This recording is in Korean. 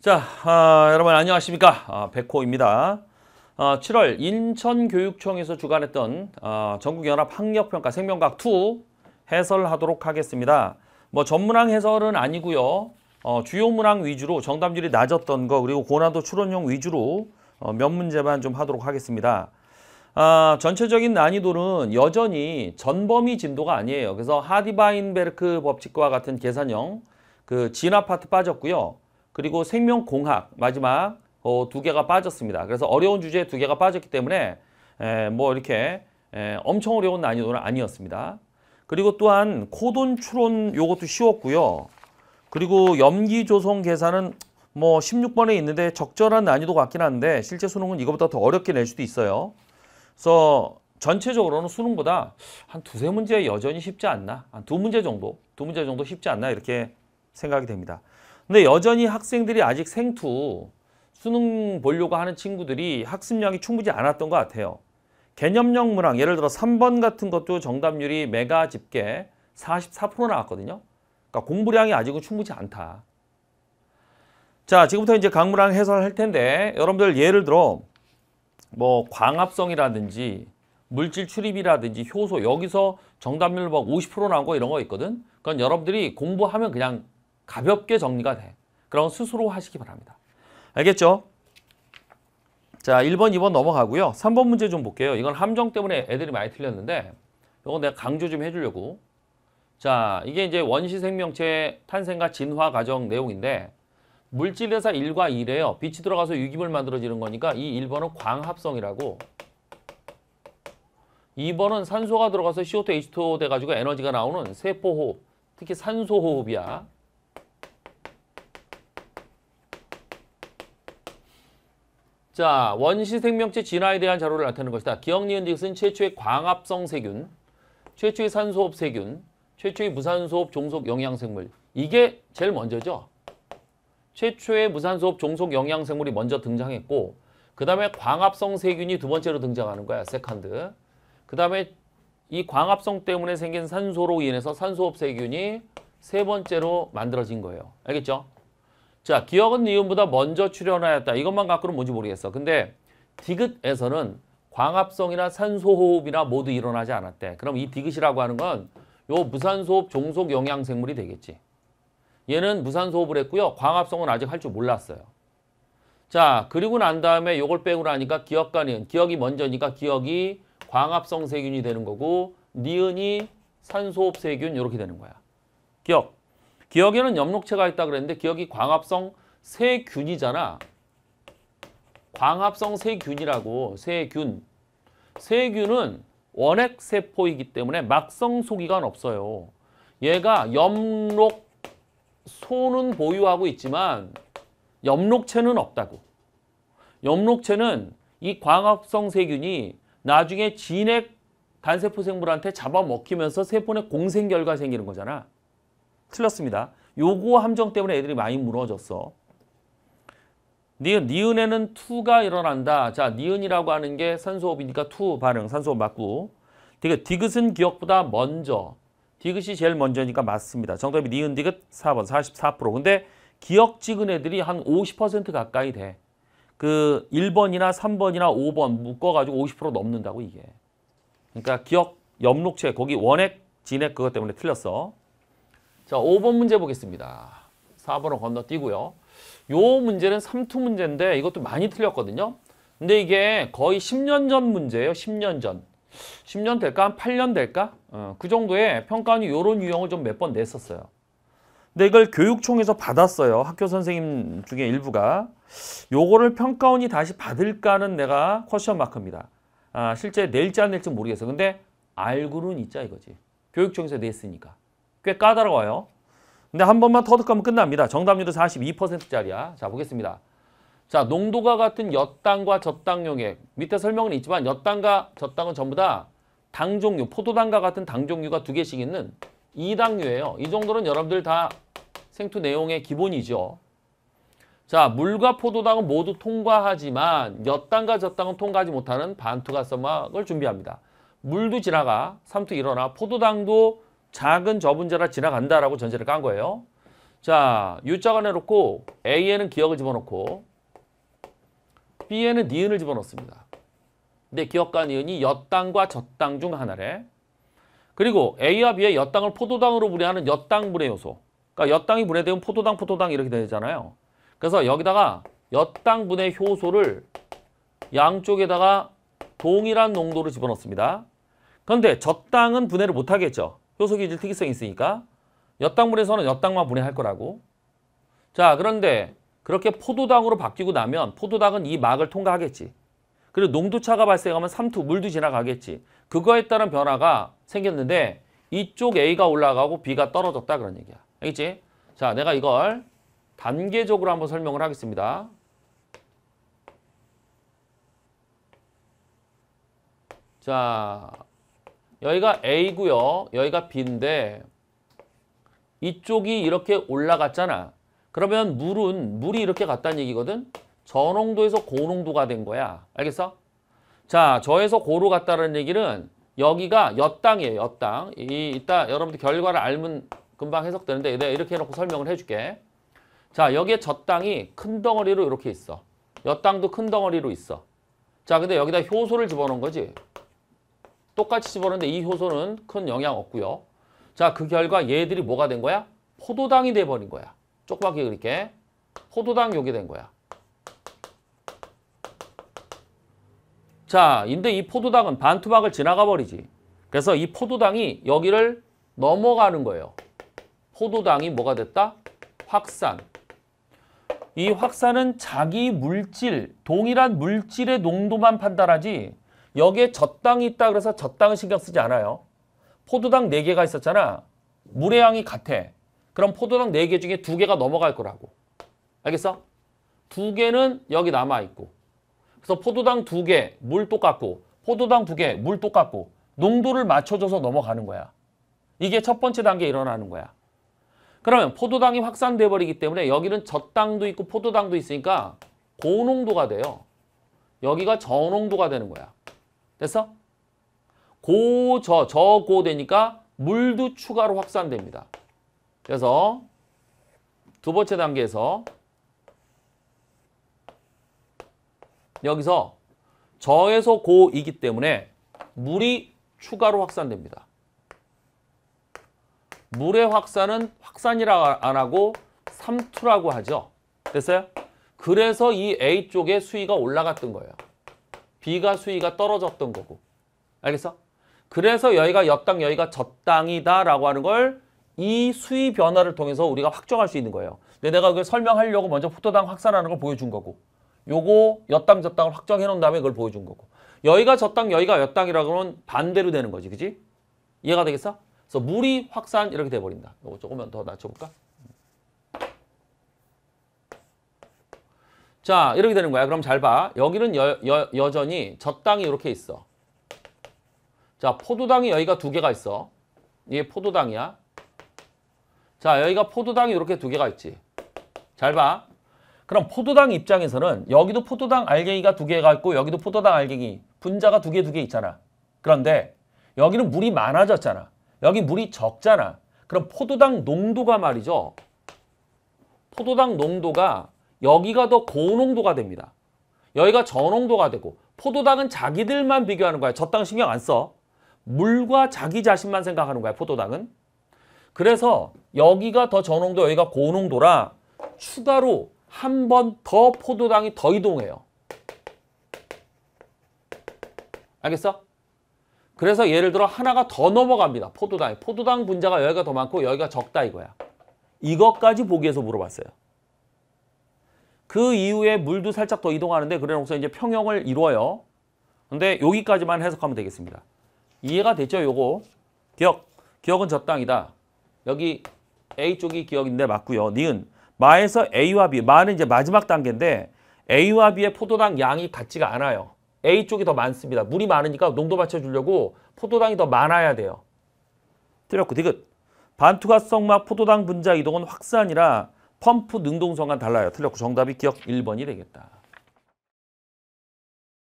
자, 아, 여러분 안녕하십니까? 아, 백호입니다. 아, 7월 인천교육청에서 주관했던 아, 전국연합학력평가 생명과학2 해설하도록 하겠습니다. 뭐 전문항 해설은 아니고요. 어, 주요 문항 위주로 정답률이 낮았던 거 그리고 고난도 추론형 위주로 어, 몇 문제만 좀 하도록 하겠습니다. 아, 전체적인 난이도는 여전히 전범위 진도가 아니에요. 그래서 하디바인베르크 법칙과 같은 계산형 그 진화 파트 빠졌고요. 그리고 생명공학 마지막 어, 두 개가 빠졌습니다. 그래서 어려운 주제 두 개가 빠졌기 때문에 에, 뭐 이렇게 에, 엄청 어려운 난이도는 아니었습니다. 그리고 또한 코돈 추론 요것도 쉬웠고요. 그리고 염기 조성 계산은 뭐 16번에 있는데 적절한 난이도 같긴 한데 실제 수능은 이거보다 더 어렵게 낼 수도 있어요. 그래서 전체적으로는 수능보다 한 두세 문제 여전히 쉽지 않나 한 두 문제 정도 두 문제 정도 쉽지 않나 이렇게 생각이 됩니다. 근데 여전히 학생들이 아직 생투 수능 보려고 하는 친구들이 학습량이 충분치 않았던 것 같아요. 개념형 문항 예를 들어 3번 같은 것도 정답률이 메가 집계 44% 나왔거든요. 그러니까 공부량이 아직은 충분치 않다. 자 지금부터 이제 강문항 해설할 을 텐데 여러분들 예를 들어 뭐 광합성이라든지 물질 출입이라든지 효소 여기서 정답률 막50% 뭐 나온 거 이런 거 있거든. 그건 여러분들이 공부하면 그냥 가볍게 정리가 돼. 그럼 스스로 하시기 바랍니다. 알겠죠? 자, 1번, 2번 넘어가고요. 3번 문제 좀 볼게요. 이건 함정 때문에 애들이 많이 틀렸는데 이거 내가 강조 좀 해주려고. 자, 이게 이제 원시 생명체 탄생과 진화 과정 내용인데 물질에서 1과 2래요. 빛이 들어가서 유기물 만들어지는 거니까 이 1번은 광합성이라고 2번은 산소가 들어가서 CO2, H2O 돼가지고 에너지가 나오는 세포호흡, 특히 산소호흡이야. 자, 원시 생명체 진화에 대한 자료를 나타내는 것이다. 기억, 니은, 디귿은 최초의 광합성 세균, 최초의 산소업 세균, 최초의 무산소업 종속 영양생물. 이게 제일 먼저죠. 최초의 무산소업 종속 영양생물이 먼저 등장했고 그 다음에 광합성 세균이 두 번째로 등장하는 거야. 세컨드. 그 다음에 이 광합성 때문에 생긴 산소로 인해서 산소업 세균이 세 번째로 만들어진 거예요. 알겠죠? 자, 기억은 니은보다 먼저 출현하였다. 이것만 갖고는 뭔지 모르겠어. 근데 디귿에서는 광합성이나 산소호흡이나 모두 일어나지 않았대. 그럼 이 디귿이라고 하는 건 요 무산소흡 종속 영양생물이 되겠지. 얘는 무산소흡을 했고요. 광합성은 아직 할 줄 몰랐어요. 자, 그리고 난 다음에 요걸 빼고 나니까 기억과 니은. 기억이 먼저니까 기억이 광합성 세균이 되는 거고 니은이 산소흡 호 세균 이렇게 되는 거야. 기억. 기억에는 염록체가 있다 그랬는데 기억이 광합성 세균이잖아. 광합성 세균이라고 세균. 세균은 원핵 세포이기 때문에 막성 소기관 없어요. 얘가 염록 소는 보유하고 있지만 염록체는 없다고. 염록체는이 광합성 세균이 나중에 진핵 단세포 생물한테 잡아먹히면서 세포 내 공생 결과 생기는 거잖아. 틀렸습니다. 요거 함정 때문에 애들이 많이 무너졌어. 니은, 니은에는 투가 일어난다. 자, 니은이라고 하는 게산소호이니까투 반응, 산소호 맞고. 디귿, 디귿은 기억보다 먼저. 디귿이 제일 먼저니까 맞습니다. 정답이 니은, 디귿 4번, 44%. 근데 기억 찍은 애들이 한 50% 가까이 돼. 그 1번이나 3번이나 5번 묶어가지고 50% 넘는다고 이게. 그러니까 기억, 염록체, 거기 원액, 진액 그것 때문에 틀렸어. 자, 5번 문제 보겠습니다. 4번을 건너뛰고요. 요 문제는 3투 문제인데 이것도 많이 틀렸거든요. 근데 이게 거의 10년 전 문제예요. 10년 전. 10년 될까? 8년 될까? 어, 그 정도에 평가원이 요런 유형을 좀 몇 번 냈었어요. 근데 이걸 교육청에서 받았어요. 학교 선생님 중에 일부가. 요거를 평가원이 다시 받을까는 내가 쿼션 마크입니다. 아, 실제 낼지 안 낼지 모르겠어. 요 근데 알고는 있자 이거지. 교육청에서 냈으니까. 꽤 까다로워요. 근데 한 번만 터득하면 끝납니다. 정답률은 42%짜리야. 자, 보겠습니다. 자, 농도가 같은 엿당과 젖당 용액. 밑에 설명은 있지만 엿당과 젖당은 전부 다 당 종류, 포도당과 같은 당 종류가 두 개씩 있는 이당류예요. 이 정도는 여러분들 다 생투 내용의 기본이죠. 자, 물과 포도당은 모두 통과하지만 엿당과 젖당은 통과하지 못하는 반투가 써막을 준비합니다. 물도 지나가, 삼투 일어나, 포도당도 작은 저분자라 지나간다라고 전제를 깐 거예요. 자, U자가 내놓고 A에는 기억을 집어넣고 B에는 니은을 집어넣습니다. 근데 기억과 니은이 엿당과 젖당 중 하나래. 그리고 A와 B의 엿당을 포도당으로 분해하는 엿당 분해 요소. 그러니까 엿당이 분해되면 포도당, 포도당 이렇게 되잖아요. 그래서 여기다가 엿당 분해 효소를 양쪽에다가 동일한 농도로 집어넣습니다. 그런데 젖당은 분해를 못하겠죠. 효소기질 특이성이 있으니까 엿당물에서는 엿당만 분해할 거라고. 자 그런데 그렇게 포도당으로 바뀌고 나면 포도당은 이 막을 통과하겠지. 그리고 농도차가 발생하면 삼투, 물도 지나가겠지. 그거에 따른 변화가 생겼는데 이쪽 A가 올라가고 B가 떨어졌다 그런 얘기야. 알겠지? 자, 내가 이걸 단계적으로 한번 설명을 하겠습니다. 자, 여기가 A고요. 여기가 B인데 이쪽이 이렇게 올라갔잖아. 그러면 물은 물이 이렇게 갔다는 얘기거든. 저농도에서 고농도가 된 거야. 알겠어? 자, 저에서 고로 갔다는 얘기는 여기가 엿땅이에요. 엿땅. 이, 이따 여러분들 결과를 알면 금방 해석되는데 내가 이렇게 해놓고 설명을 해줄게. 자, 여기에 젖땅이 큰 덩어리로 이렇게 있어. 엿땅도 큰 덩어리로 있어. 자, 근데 여기다 효소를 집어넣은 거지. 똑같이 집어넣는데 이 효소는 큰 영향 없고요. 자, 그 결과 얘들이 뭐가 된 거야? 포도당이 돼버린 거야. 조그맣게 그렇게 포도당 요게 된 거야. 자, 근데 이 포도당은 반투막을 지나가 버리지. 그래서 이 포도당이 여기를 넘어가는 거예요. 포도당이 뭐가 됐다? 확산. 이 확산은 자기 물질, 동일한 물질의 농도만 판단하지 여기에 저당이 있다 그래서 저당은 신경 쓰지 않아요. 포도당 4개가 있었잖아. 물의 양이 같아. 그럼 포도당 4개 중에 2개가 넘어갈 거라고. 알겠어? 2개는 여기 남아있고. 그래서 포도당 2개, 물 똑같고. 포도당 2개, 물 똑같고. 농도를 맞춰줘서 넘어가는 거야. 이게 첫 번째 단계에 일어나는 거야. 그러면 포도당이 확산돼 버리기 때문에 여기는 저당도 있고 포도당도 있으니까 고농도가 돼요. 여기가 저농도가 되는 거야. 됐어? 고, 저, 저, 고 되니까 물도 추가로 확산됩니다. 그래서 두 번째 단계에서 여기서 저에서 고이기 때문에 물이 추가로 확산됩니다. 물의 확산은 확산이라 안 하고 삼투라고 하죠. 됐어요? 그래서 이 A쪽의 수위가 올라갔던 거예요. B가 수위가 떨어졌던 거고. 알겠어? 그래서 여기가 옆땅 여기가 젖당이다 라고 하는 걸 이 수위 변화를 통해서 우리가 확정할 수 있는 거예요. 근데 내가 그걸 설명하려고 먼저 포토당 확산하는 걸 보여준 거고 요거 옆당 젖당을 확정해 놓은 다음에 그걸 보여준 거고 여기가 젖당 여기가 옆당이라 고러면 반대로 되는 거지 그지? 이해가 되겠어? 그래서 물이 확산 이렇게 돼버린다. 요거 조금만 더 낮춰볼까? 자 이렇게 되는 거야. 그럼 잘 봐. 여기는 여, 여, 여전히 젖당이 이렇게 있어. 자 포도당이 여기가 두 개가 있어. 이게 포도당이야. 자 여기가 포도당이 이렇게 두 개가 있지. 잘 봐. 그럼 포도당 입장에서는 여기도 포도당 알갱이가 두 개가 있고 여기도 포도당 알갱이 분자가 두 개 두 개 있잖아. 그런데 여기는 물이 많아졌잖아. 여기 물이 적잖아. 그럼 포도당 농도가 말이죠. 포도당 농도가 여기가 더 고농도가 됩니다. 여기가 저농도가 되고 포도당은 자기들만 비교하는 거야. 저 땅 신경 안 써. 물과 자기 자신만 생각하는 거야. 포도당은. 그래서 여기가 더 저농도, 여기가 고농도라 추가로 한 번 더 포도당이 더 이동해요. 알겠어? 그래서 예를 들어 하나가 더 넘어갑니다. 포도당. 포도당 분자가 여기가 더 많고 여기가 적다 이거야. 이것까지 보기에서 물어봤어요. 그 이후에 물도 살짝 더 이동하는데 그래놓고서 이제 평형을 이루어요. 근데 여기까지만 해석하면 되겠습니다. 이해가 됐죠? 요거. 기억. 기억은 적당이다. 여기 A쪽이 기억인데 맞고요. 니은. 마에서 A와 B. 마는 이제 마지막 단계인데 A와 B의 포도당 양이 같지가 않아요. A쪽이 더 많습니다. 물이 많으니까 농도 맞춰주려고 포도당이 더 많아야 돼요. 틀렸고 디귿. 반투과성막 포도당 분자 이동은 확산이라 펌프 능동성과 달라요. 틀렸고 정답이 기억 1번이 되겠다.